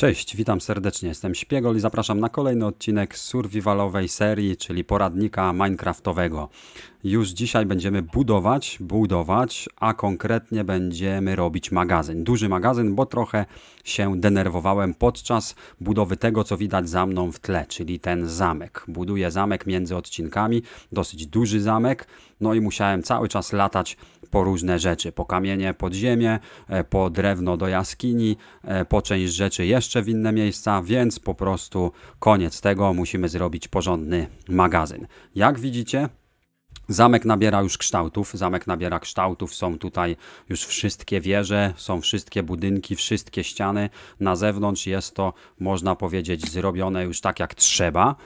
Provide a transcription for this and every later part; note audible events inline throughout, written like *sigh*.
Cześć, witam serdecznie, jestem Śpiegol i zapraszam na kolejny odcinek survivalowej serii, czyli poradnika minecraftowego. Już dzisiaj będziemy budować, budować, a konkretnie będziemy robić magazyn. Duży magazyn, bo trochę się denerwowałem podczas budowy tego, co widać za mną w tle, czyli ten zamek. Buduję zamek między odcinkami, dosyć duży zamek, no i musiałem cały czas latać po różne rzeczy, po kamienie pod ziemię, e, po drewno do jaskini, e, po część rzeczy jeszcze w inne miejsca, więc po prostu koniec tego, musimy zrobić porządny magazyn. Jak widzicie, Zamek nabiera już kształtów, zamek nabiera kształtów, są tutaj już wszystkie wieże, są wszystkie budynki, wszystkie ściany. Na zewnątrz jest to, można powiedzieć, zrobione już tak jak trzeba.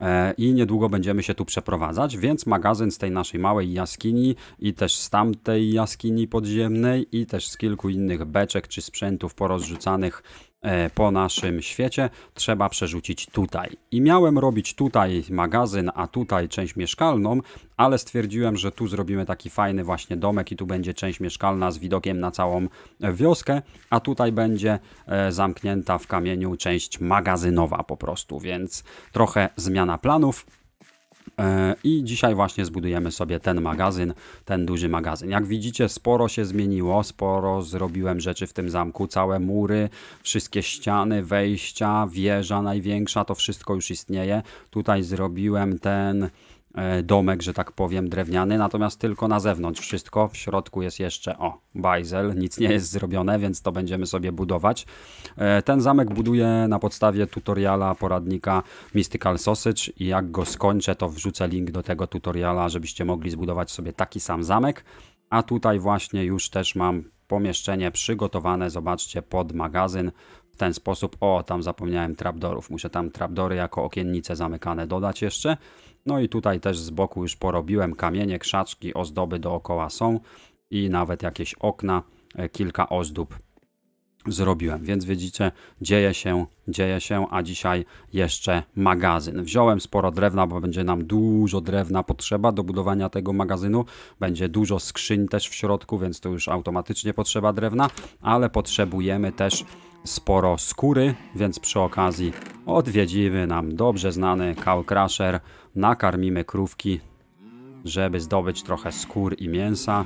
E, i niedługo będziemy się tu przeprowadzać, więc magazyn z tej naszej małej jaskini i też z tamtej jaskini podziemnej i też z kilku innych beczek czy sprzętów porozrzucanych E, po naszym świecie trzeba przerzucić tutaj. I miałem robić tutaj magazyn, a tutaj część mieszkalną, ale stwierdziłem, że tu zrobimy taki fajny właśnie domek i tu będzie część mieszkalna z widokiem na całą wioskę, a tutaj będzie e, zamknięta w kamieniu część magazynowa po prostu, więc trochę zmiana planów. E, I dzisiaj właśnie zbudujemy sobie ten magazyn, ten duży magazyn. Jak widzicie, sporo się zmieniło, sporo zrobiłem rzeczy w tym zamku. Całe mury, wszystkie ściany, wejścia, wieża największa, to wszystko już istnieje. Tutaj zrobiłem ten E, domek, że tak powiem, drewniany, natomiast tylko na zewnątrz wszystko. W środku jest jeszcze, o, bajzel, nic nie jest zrobione, więc to będziemy sobie budować. E, ten zamek buduję na podstawie tutoriala poradnika Mystical Sausage i jak go skończę, to wrzucę link do tego tutoriala, żebyście mogli zbudować sobie taki sam zamek. A tutaj właśnie już też mam pomieszczenie przygotowane, zobaczcie, pod magazyn. W ten sposób, o, tam zapomniałem trapdorów, muszę tam trapdory jako okiennice zamykane dodać jeszcze. No i tutaj też z boku już porobiłem kamienie, krzaczki, ozdoby dookoła są i nawet jakieś okna, e, kilka ozdób zrobiłem. Więc widzicie, dzieje się, dzieje się, a dzisiaj jeszcze magazyn. Wziąłem sporo drewna, bo będzie nam dużo drewna potrzeba do budowania tego magazynu. Będzie dużo skrzyń też w środku, więc to już automatycznie potrzeba drewna, ale potrzebujemy też sporo skóry, więc przy okazji odwiedzimy nam dobrze znany Cow Crusher Nakarmimy krówki, żeby zdobyć trochę skór i mięsa.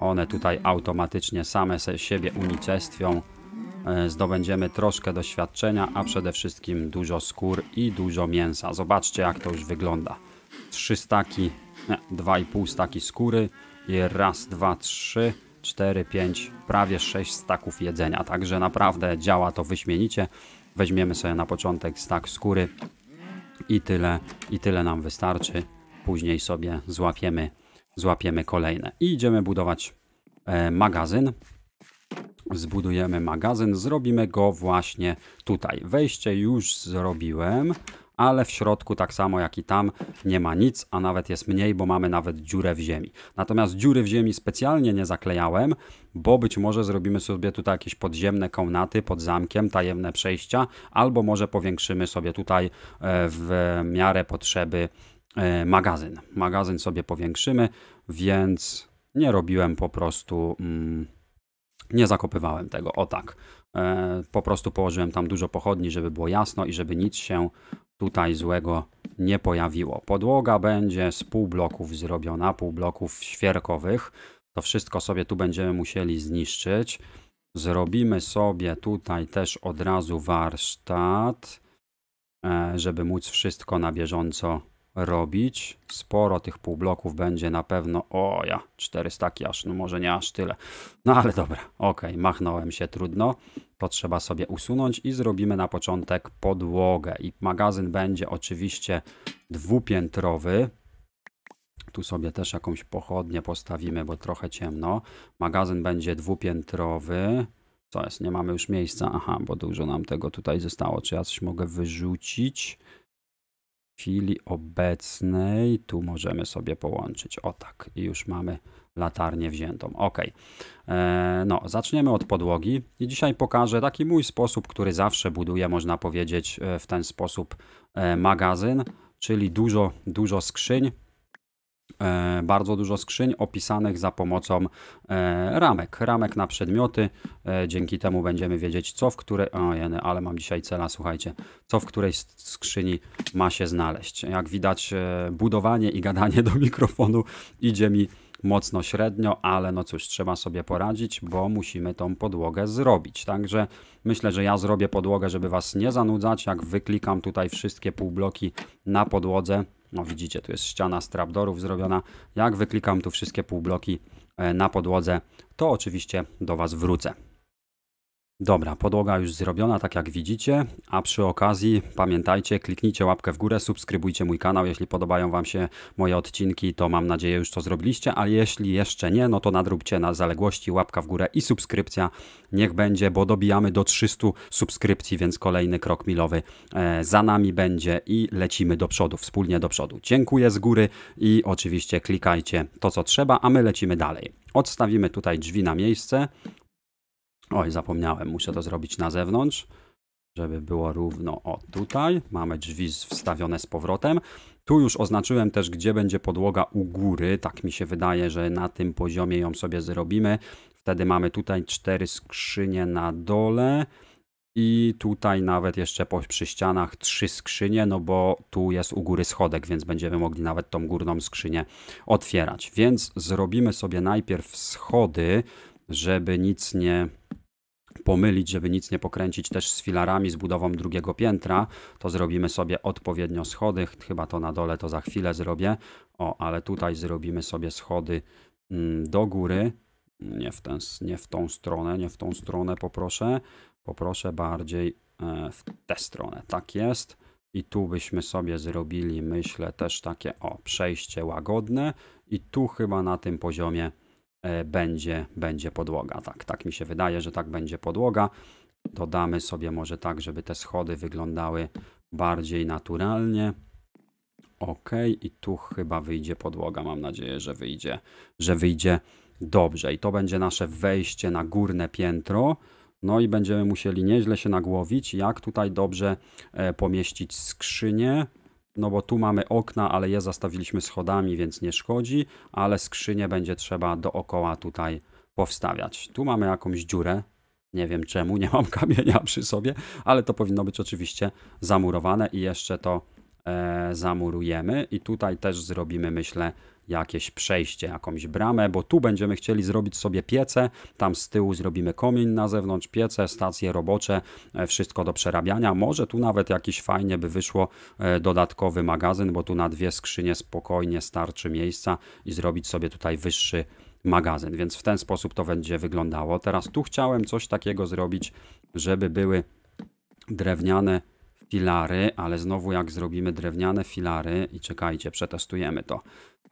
One tutaj automatycznie same siebie unicestwią. E, zdobędziemy troszkę doświadczenia, a przede wszystkim dużo skór i dużo mięsa. Zobaczcie jak to już wygląda. Trzy staki, e, dwa i pół staki skóry i raz, dwa, trzy, cztery, pięć, prawie sześć staków jedzenia. Także naprawdę działa to wyśmienicie. Weźmiemy sobie na początek stak skóry i tyle, i tyle nam wystarczy. Później sobie złapiemy, złapiemy kolejne. I idziemy budować e, magazyn. Zbudujemy magazyn, zrobimy go właśnie tutaj. Wejście już zrobiłem, ale w środku tak samo jak i tam nie ma nic, a nawet jest mniej, bo mamy nawet dziurę w ziemi. Natomiast dziury w ziemi specjalnie nie zaklejałem, bo być może zrobimy sobie tutaj jakieś podziemne komnaty pod zamkiem, tajemne przejścia, albo może powiększymy sobie tutaj e, w miarę potrzeby e, magazyn. Magazyn sobie powiększymy, więc nie robiłem po prostu... Mm, nie zakopywałem tego, o tak. E, po prostu położyłem tam dużo pochodni, żeby było jasno i żeby nic się tutaj złego nie pojawiło. Podłoga będzie z pół bloków zrobiona, pół bloków świerkowych. To wszystko sobie tu będziemy musieli zniszczyć. Zrobimy sobie tutaj też od razu warsztat, e, żeby móc wszystko na bieżąco robić. Sporo tych półbloków będzie na pewno. O ja, 400 aż, no może nie aż tyle. No ale dobra, ok, machnąłem się, trudno. To trzeba sobie usunąć i zrobimy na początek podłogę. I magazyn będzie oczywiście dwupiętrowy. Tu sobie też jakąś pochodnię postawimy, bo trochę ciemno. Magazyn będzie dwupiętrowy. Co jest? Nie mamy już miejsca. Aha, bo dużo nam tego tutaj zostało. Czy ja coś mogę wyrzucić? chwili obecnej tu możemy sobie połączyć. O tak, i już mamy latarnię wziętą. Ok, e, no zaczniemy od podłogi i dzisiaj pokażę taki mój sposób, który zawsze buduję, można powiedzieć e, w ten sposób e, magazyn, czyli dużo, dużo skrzyń, E, bardzo dużo skrzyń opisanych za pomocą e, ramek. Ramek na przedmioty. E, dzięki temu będziemy wiedzieć, co w której. O, jeny, ale mam dzisiaj cela, słuchajcie, co w której skrzyni ma się znaleźć. Jak widać, budowanie i gadanie do mikrofonu idzie mi mocno średnio, ale no cóż, trzeba sobie poradzić, bo musimy tą podłogę zrobić. Także myślę, że ja zrobię podłogę, żeby Was nie zanudzać. Jak wyklikam tutaj wszystkie półbloki na podłodze, no widzicie, tu jest ściana z trapdorów zrobiona. Jak wyklikam tu wszystkie półbloki e, na podłodze, to oczywiście do Was wrócę. Dobra, podłoga już zrobiona, tak jak widzicie, a przy okazji pamiętajcie, kliknijcie łapkę w górę, subskrybujcie mój kanał, jeśli podobają Wam się moje odcinki, to mam nadzieję już to zrobiliście, ale jeśli jeszcze nie, no to nadróbcie na zaległości, łapka w górę i subskrypcja, niech będzie, bo dobijamy do 300 subskrypcji, więc kolejny krok milowy e, za nami będzie i lecimy do przodu, wspólnie do przodu. Dziękuję z góry i oczywiście klikajcie to, co trzeba, a my lecimy dalej. Odstawimy tutaj drzwi na miejsce, Oj, zapomniałem, muszę to zrobić na zewnątrz, żeby było równo. O, tutaj mamy drzwi wstawione z powrotem. Tu już oznaczyłem też, gdzie będzie podłoga u góry. Tak mi się wydaje, że na tym poziomie ją sobie zrobimy. Wtedy mamy tutaj cztery skrzynie na dole. I tutaj nawet jeszcze po, przy ścianach trzy skrzynie, no bo tu jest u góry schodek, więc będziemy mogli nawet tą górną skrzynię otwierać. Więc zrobimy sobie najpierw schody, żeby nic nie pomylić, żeby nic nie pokręcić też z filarami, z budową drugiego piętra, to zrobimy sobie odpowiednio schody, chyba to na dole to za chwilę zrobię, o, ale tutaj zrobimy sobie schody mm, do góry, nie w, ten, nie w tą stronę, nie w tą stronę poproszę, poproszę bardziej e, w tę stronę, tak jest. I tu byśmy sobie zrobili, myślę, też takie o przejście łagodne i tu chyba na tym poziomie E, będzie, będzie podłoga. Tak, tak mi się wydaje, że tak będzie podłoga. Dodamy sobie może tak, żeby te schody wyglądały bardziej naturalnie. OK, i tu chyba wyjdzie podłoga. Mam nadzieję, że wyjdzie, że wyjdzie dobrze. I to będzie nasze wejście na górne piętro. No i będziemy musieli nieźle się nagłowić, jak tutaj dobrze e, pomieścić skrzynię no bo tu mamy okna, ale je zastawiliśmy schodami, więc nie szkodzi, ale skrzynie będzie trzeba dookoła tutaj powstawiać. Tu mamy jakąś dziurę, nie wiem czemu, nie mam *laughs* kamienia przy sobie, ale to powinno być oczywiście zamurowane i jeszcze to e, zamurujemy i tutaj też zrobimy, myślę, jakieś przejście, jakąś bramę, bo tu będziemy chcieli zrobić sobie piece, tam z tyłu zrobimy komin na zewnątrz, piece, stacje robocze, e, wszystko do przerabiania. Może tu nawet jakiś fajnie by wyszło e, dodatkowy magazyn, bo tu na dwie skrzynie spokojnie starczy miejsca i zrobić sobie tutaj wyższy magazyn, więc w ten sposób to będzie wyglądało. Teraz tu chciałem coś takiego zrobić, żeby były drewniane filary, ale znowu jak zrobimy drewniane filary i czekajcie, przetestujemy to.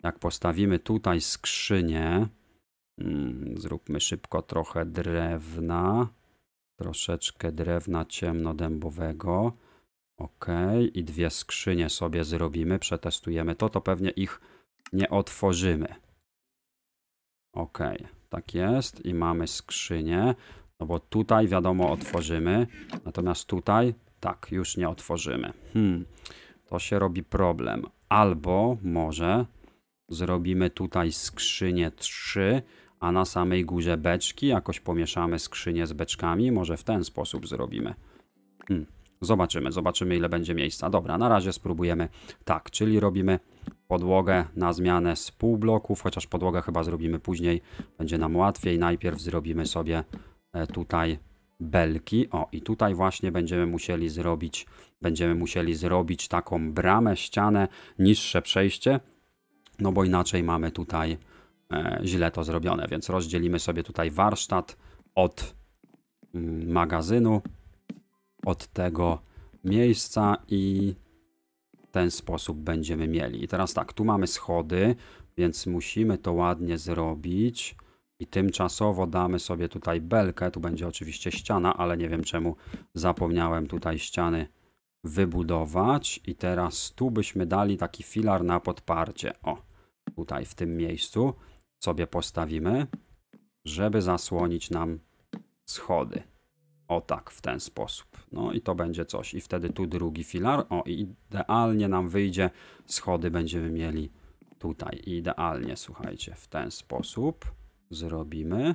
Jak postawimy tutaj skrzynię, mm, zróbmy szybko trochę drewna, troszeczkę drewna ciemnodębowego. Ok, i dwie skrzynie sobie zrobimy, przetestujemy to, to pewnie ich nie otworzymy. Ok, tak jest i mamy skrzynię, no bo tutaj wiadomo otworzymy, natomiast tutaj tak, już nie otworzymy. Hmm, to się robi problem. Albo może Zrobimy tutaj skrzynię 3, a na samej górze beczki jakoś pomieszamy skrzynię z beczkami. Może w ten sposób zrobimy. Hmm. Zobaczymy, zobaczymy ile będzie miejsca. Dobra, na razie spróbujemy tak, czyli robimy podłogę na zmianę z pół bloków, chociaż podłogę chyba zrobimy później, będzie nam łatwiej. Najpierw zrobimy sobie e, tutaj belki. O, i tutaj właśnie będziemy musieli zrobić, będziemy musieli zrobić taką bramę, ścianę, niższe przejście, no bo inaczej mamy tutaj e, źle to zrobione, więc rozdzielimy sobie tutaj warsztat od mm, magazynu, od tego miejsca i w ten sposób będziemy mieli. I teraz tak, tu mamy schody, więc musimy to ładnie zrobić i tymczasowo damy sobie tutaj belkę, tu będzie oczywiście ściana, ale nie wiem czemu zapomniałem tutaj ściany wybudować i teraz tu byśmy dali taki filar na podparcie. O, tutaj w tym miejscu sobie postawimy, żeby zasłonić nam schody. O tak, w ten sposób. No i to będzie coś. I wtedy tu drugi filar. O, idealnie nam wyjdzie. Schody będziemy mieli tutaj. Idealnie, słuchajcie, w ten sposób zrobimy.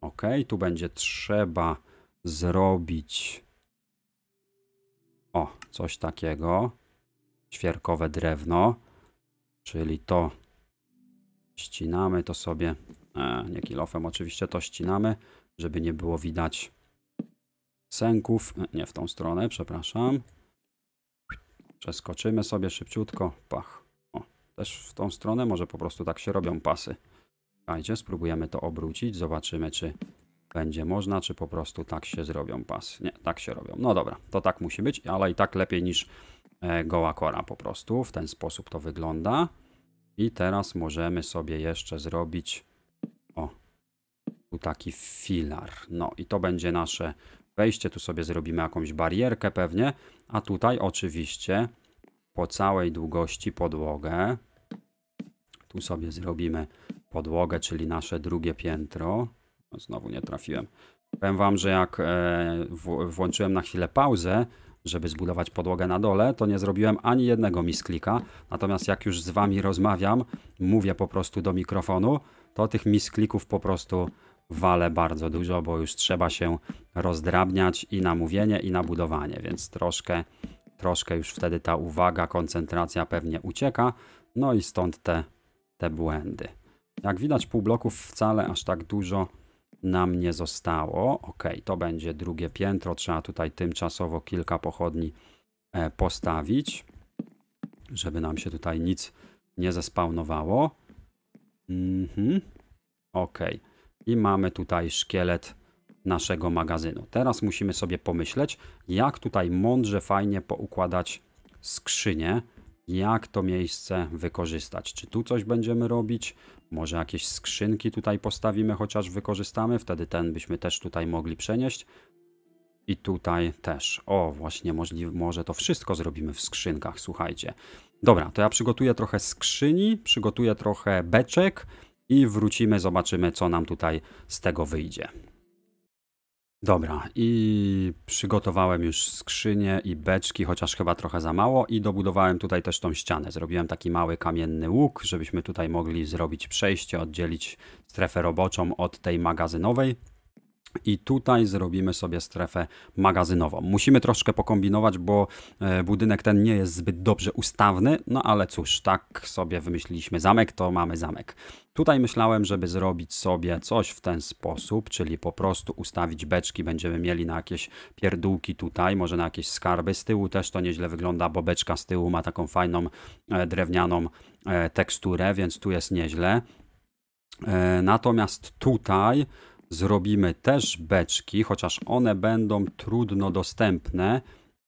Ok, tu będzie trzeba zrobić o, coś takiego. Świerkowe drewno, czyli to Ścinamy to sobie, e, nie kilofem oczywiście to ścinamy, żeby nie było widać sęków. E, nie w tą stronę, przepraszam. Przeskoczymy sobie szybciutko. Pach. O, też w tą stronę, może po prostu tak się robią pasy. Słuchajcie, spróbujemy to obrócić, zobaczymy czy będzie można, czy po prostu tak się zrobią pasy. Nie, tak się robią. No dobra, to tak musi być, ale i tak lepiej niż e, goła kora po prostu. W ten sposób to wygląda. I teraz możemy sobie jeszcze zrobić o, tu taki filar. No i to będzie nasze wejście. Tu sobie zrobimy jakąś barierkę pewnie. A tutaj oczywiście po całej długości podłogę. Tu sobie zrobimy podłogę, czyli nasze drugie piętro. No, znowu nie trafiłem. Powiem wam, że jak e, włączyłem na chwilę pauzę, żeby zbudować podłogę na dole, to nie zrobiłem ani jednego misklika. Natomiast jak już z Wami rozmawiam, mówię po prostu do mikrofonu, to tych misklików po prostu wale bardzo dużo, bo już trzeba się rozdrabniać i na mówienie, i na budowanie, więc troszkę, troszkę już wtedy ta uwaga, koncentracja pewnie ucieka, no i stąd te, te błędy. Jak widać pół bloków wcale aż tak dużo nam nie zostało. Ok, to będzie drugie piętro. Trzeba tutaj tymczasowo kilka pochodni e, postawić, żeby nam się tutaj nic nie zespawnowało. Mhm. Ok. I mamy tutaj szkielet naszego magazynu. Teraz musimy sobie pomyśleć, jak tutaj mądrze, fajnie poukładać skrzynie, jak to miejsce wykorzystać. Czy tu coś będziemy robić? Może jakieś skrzynki tutaj postawimy, chociaż wykorzystamy. Wtedy ten byśmy też tutaj mogli przenieść. I tutaj też. O, właśnie możliwe, może to wszystko zrobimy w skrzynkach, słuchajcie. Dobra, to ja przygotuję trochę skrzyni, przygotuję trochę beczek i wrócimy, zobaczymy co nam tutaj z tego wyjdzie. Dobra, i przygotowałem już skrzynie i beczki, chociaż chyba trochę za mało i dobudowałem tutaj też tą ścianę. Zrobiłem taki mały kamienny łuk, żebyśmy tutaj mogli zrobić przejście, oddzielić strefę roboczą od tej magazynowej. I tutaj zrobimy sobie strefę magazynową. Musimy troszkę pokombinować, bo e, budynek ten nie jest zbyt dobrze ustawny, no ale cóż, tak sobie wymyśliliśmy zamek, to mamy zamek. Tutaj myślałem, żeby zrobić sobie coś w ten sposób, czyli po prostu ustawić beczki, będziemy mieli na jakieś pierdółki tutaj, może na jakieś skarby. Z tyłu też to nieźle wygląda, bo beczka z tyłu ma taką fajną e, drewnianą e, teksturę, więc tu jest nieźle. Natomiast tutaj zrobimy też beczki, chociaż one będą trudno dostępne,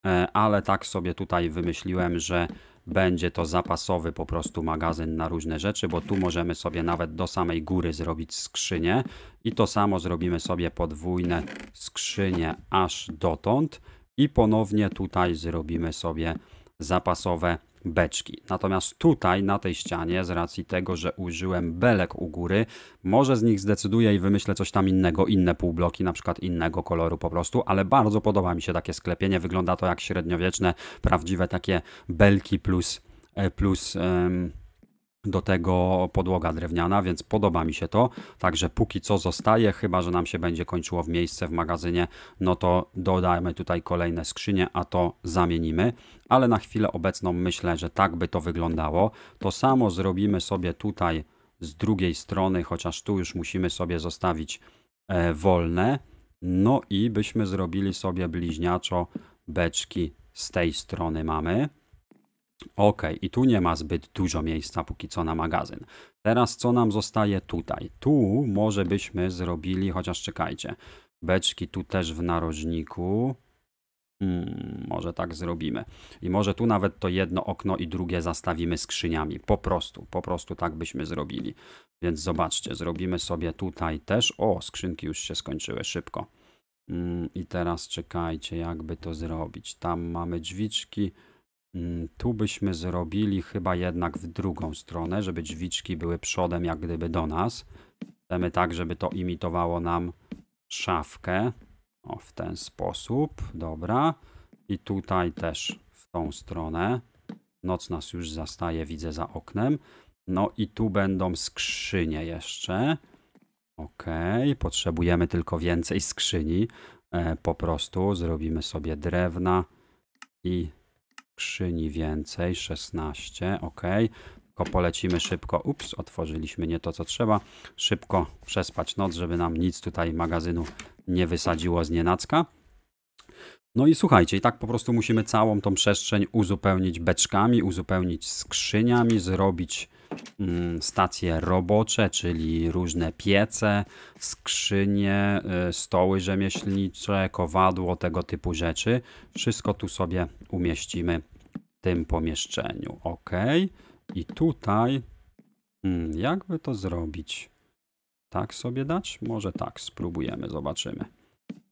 e, ale tak sobie tutaj wymyśliłem, że będzie to zapasowy po prostu magazyn na różne rzeczy, bo tu możemy sobie nawet do samej góry zrobić skrzynię i to samo zrobimy sobie podwójne skrzynie aż dotąd i ponownie tutaj zrobimy sobie zapasowe beczki. Natomiast tutaj na tej ścianie, z racji tego, że użyłem belek u góry, może z nich zdecyduję i wymyślę coś tam innego, inne półbloki, na przykład innego koloru po prostu, ale bardzo podoba mi się takie sklepienie, wygląda to jak średniowieczne, prawdziwe takie belki plus, e, plus do tego podłoga drewniana, więc podoba mi się to. Także póki co zostaje, chyba że nam się będzie kończyło w miejsce w magazynie, no to dodajmy tutaj kolejne skrzynie, a to zamienimy. Ale na chwilę obecną myślę, że tak by to wyglądało. To samo zrobimy sobie tutaj z drugiej strony, chociaż tu już musimy sobie zostawić e, wolne. No i byśmy zrobili sobie bliźniaczo beczki z tej strony mamy. Ok, i tu nie ma zbyt dużo miejsca póki co na magazyn. Teraz co nam zostaje tutaj? Tu może byśmy zrobili, chociaż czekajcie, beczki tu też w narożniku. Hmm, może tak zrobimy. I może tu nawet to jedno okno i drugie zastawimy skrzyniami. Po prostu, po prostu tak byśmy zrobili. Więc zobaczcie, zrobimy sobie tutaj też. O, skrzynki już się skończyły szybko. Hmm, I teraz czekajcie, jakby to zrobić. Tam mamy drzwiczki. Mm, tu byśmy zrobili chyba jednak w drugą stronę, żeby drzwiczki były przodem jak gdyby do nas. Chcemy tak, żeby to imitowało nam szafkę. O, w ten sposób, dobra. I tutaj też w tą stronę. Noc nas już zastaje, widzę za oknem. No i tu będą skrzynie jeszcze. Ok, potrzebujemy tylko więcej skrzyni. E, po prostu zrobimy sobie drewna i skrzyni więcej, 16, ok. Tylko polecimy szybko, ups, otworzyliśmy nie to co trzeba, szybko przespać noc, żeby nam nic tutaj magazynu nie wysadziło z nienacka. No i słuchajcie, i tak po prostu musimy całą tą przestrzeń uzupełnić beczkami, uzupełnić skrzyniami, zrobić mm, stacje robocze, czyli różne piece, skrzynie, y, stoły rzemieślnicze, kowadło, tego typu rzeczy. Wszystko tu sobie umieścimy w tym pomieszczeniu. Ok. I tutaj, mm, jakby to zrobić? Tak sobie dać? Może tak, spróbujemy, zobaczymy.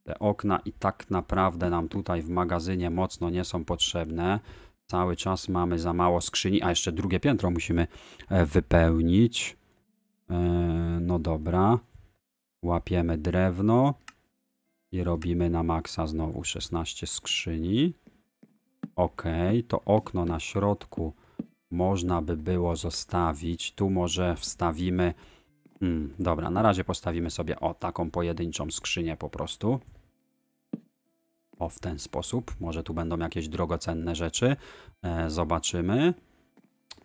Te okna i tak naprawdę nam tutaj w magazynie mocno nie są potrzebne. Cały czas mamy za mało skrzyni, a jeszcze drugie piętro musimy e, wypełnić. E, no dobra. Łapiemy drewno i robimy na maksa znowu 16 skrzyni. Ok, to okno na środku można by było zostawić. Tu może wstawimy Mm, dobra, na razie postawimy sobie o taką pojedynczą skrzynię po prostu. O, w ten sposób. Może tu będą jakieś drogocenne rzeczy. E, zobaczymy.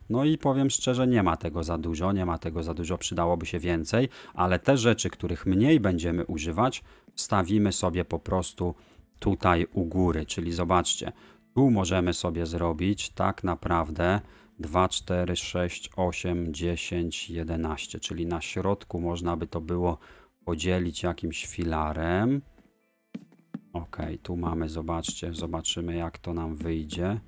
No i powiem szczerze, nie ma tego za dużo, nie ma tego za dużo, przydałoby się więcej, ale te rzeczy, których mniej będziemy używać, stawimy sobie po prostu tutaj u góry, czyli zobaczcie, tu możemy sobie zrobić tak naprawdę 2, 4, 6, 8, 10, 11, czyli na środku można by to było podzielić jakimś filarem. Ok, tu mamy, zobaczcie, zobaczymy jak to nam wyjdzie.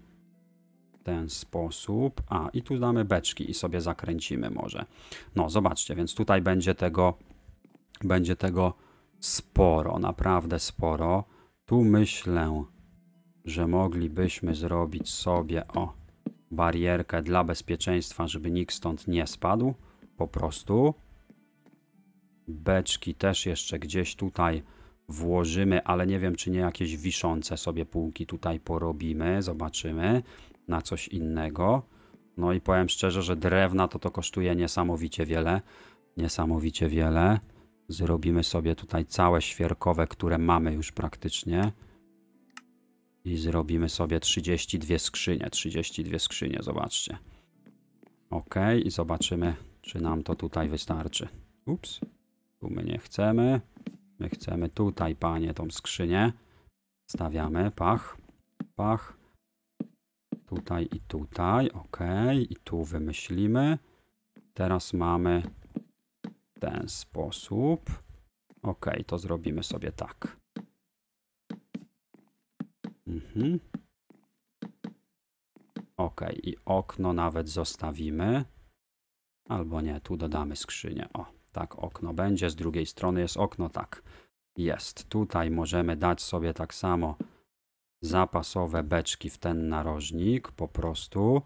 W ten sposób. A, i tu damy beczki i sobie zakręcimy może. No, zobaczcie, więc tutaj będzie tego, będzie tego sporo, naprawdę sporo. Tu myślę, że moglibyśmy zrobić sobie, o, barierkę dla bezpieczeństwa, żeby nikt stąd nie spadł. Po prostu. Beczki też jeszcze gdzieś tutaj włożymy, ale nie wiem, czy nie jakieś wiszące sobie półki tutaj porobimy. Zobaczymy na coś innego. No i powiem szczerze, że drewna to to kosztuje niesamowicie wiele. Niesamowicie wiele. Zrobimy sobie tutaj całe świerkowe, które mamy już praktycznie. I zrobimy sobie 32 skrzynie, 32 skrzynie, zobaczcie. OK, i zobaczymy, czy nam to tutaj wystarczy. Ups, tu my nie chcemy. My chcemy tutaj, panie, tą skrzynię. Stawiamy, pach, pach. Tutaj i tutaj, ok, i tu wymyślimy. Teraz mamy ten sposób. Ok, to zrobimy sobie tak. Mhm. Ok, i okno nawet zostawimy. Albo nie, tu dodamy skrzynię. O, tak okno będzie, z drugiej strony jest okno, tak. Jest. Tutaj możemy dać sobie tak samo zapasowe beczki w ten narożnik, po prostu,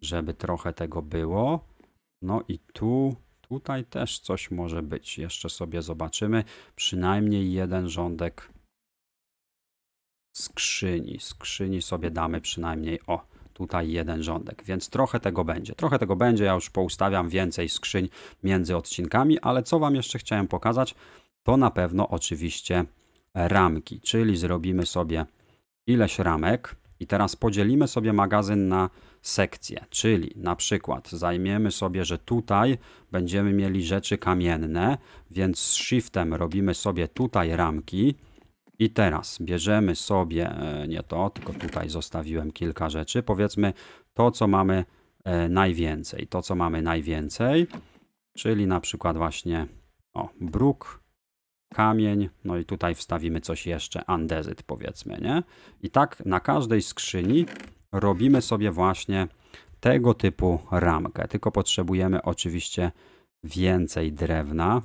żeby trochę tego było. No i tu, tutaj też coś może być. Jeszcze sobie zobaczymy. Przynajmniej jeden rządek skrzyni. Skrzyni sobie damy przynajmniej, o, tutaj jeden rządek, więc trochę tego będzie. Trochę tego będzie, ja już poustawiam więcej skrzyń między odcinkami, ale co Wam jeszcze chciałem pokazać, to na pewno oczywiście ramki, czyli zrobimy sobie ileś ramek i teraz podzielimy sobie magazyn na sekcje, czyli na przykład zajmiemy sobie, że tutaj będziemy mieli rzeczy kamienne, więc z shiftem robimy sobie tutaj ramki, i teraz bierzemy sobie, e, nie to, tylko tutaj zostawiłem kilka rzeczy. Powiedzmy to, co mamy e, najwięcej. To, co mamy najwięcej, czyli na przykład właśnie o, bruk, kamień, no i tutaj wstawimy coś jeszcze, andezyt powiedzmy, nie? I tak na każdej skrzyni robimy sobie właśnie tego typu ramkę, tylko potrzebujemy oczywiście więcej drewna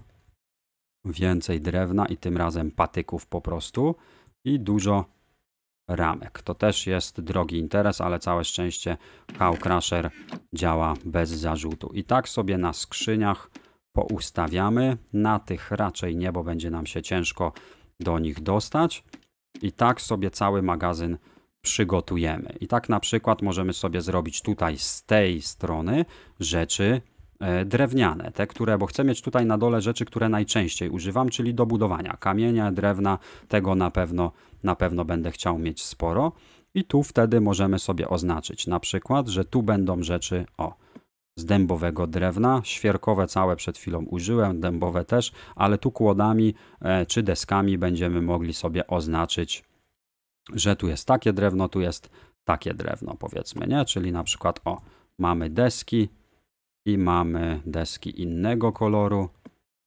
więcej drewna i tym razem patyków po prostu i dużo ramek. To też jest drogi interes, ale całe szczęście Cow Crusher działa bez zarzutu. I tak sobie na skrzyniach poustawiamy. Na tych raczej nie, bo będzie nam się ciężko do nich dostać. I tak sobie cały magazyn przygotujemy. I tak na przykład możemy sobie zrobić tutaj z tej strony rzeczy E, drewniane, te, które, bo chcę mieć tutaj na dole rzeczy, które najczęściej używam, czyli do budowania kamienia, drewna, tego na pewno, na pewno będę chciał mieć sporo. I tu wtedy możemy sobie oznaczyć na przykład, że tu będą rzeczy o z dębowego drewna, świerkowe całe przed chwilą użyłem, dębowe też, ale tu kłodami e, czy deskami będziemy mogli sobie oznaczyć, że tu jest takie drewno, tu jest takie drewno powiedzmy, nie? Czyli na przykład o, mamy deski, i mamy deski innego koloru.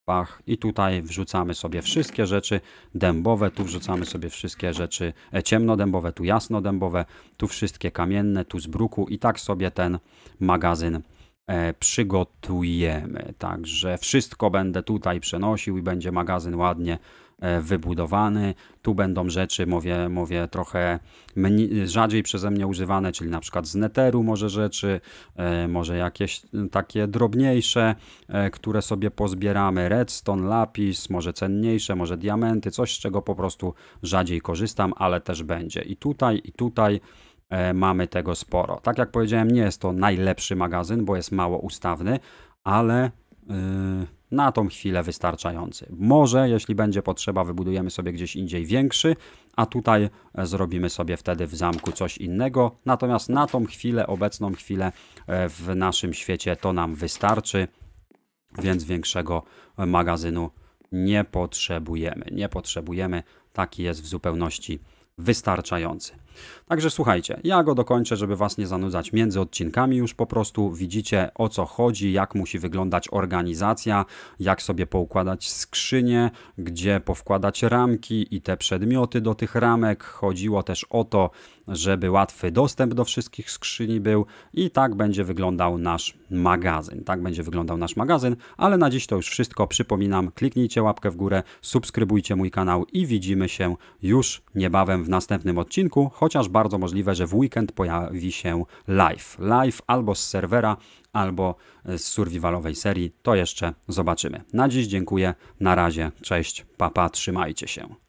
Pach. I tutaj wrzucamy sobie wszystkie rzeczy dębowe, tu wrzucamy sobie wszystkie rzeczy e, ciemnodębowe, tu jasnodębowe, tu wszystkie kamienne, tu z bruku i tak sobie ten magazyn e, przygotujemy. Także wszystko będę tutaj przenosił i będzie magazyn ładnie E, wybudowany. Tu będą rzeczy, mówię, mówię trochę mniej, rzadziej przeze mnie używane, czyli na przykład z neteru może rzeczy, e, może jakieś takie drobniejsze, e, które sobie pozbieramy. Redstone, lapis, może cenniejsze, może diamenty, coś z czego po prostu rzadziej korzystam, ale też będzie. I tutaj, i tutaj mamy tego sporo. Tak jak powiedziałem, nie jest to najlepszy magazyn, bo jest mało ustawny, ale... Yy, na tą chwilę wystarczający. Może, jeśli będzie potrzeba, wybudujemy sobie gdzieś indziej większy, a tutaj e, zrobimy sobie wtedy w zamku coś innego. Natomiast na tą chwilę, obecną chwilę e, w naszym świecie to nam wystarczy, więc większego e, magazynu nie potrzebujemy. Nie potrzebujemy, taki jest w zupełności wystarczający. Także słuchajcie, ja go dokończę, żeby Was nie zanudzać między odcinkami. Już po prostu widzicie o co chodzi, jak musi wyglądać organizacja, jak sobie poukładać skrzynie, gdzie powkładać ramki i te przedmioty do tych ramek. Chodziło też o to, żeby łatwy dostęp do wszystkich skrzyni był i tak będzie wyglądał nasz magazyn. Tak będzie wyglądał nasz magazyn, ale na dziś to już wszystko. Przypominam, kliknijcie łapkę w górę, subskrybujcie mój kanał i widzimy się już niebawem w następnym odcinku chociaż bardzo możliwe, że w weekend pojawi się live. Live albo z serwera, albo z survivalowej serii. To jeszcze zobaczymy. Na dziś dziękuję, na razie, cześć, papa, trzymajcie się.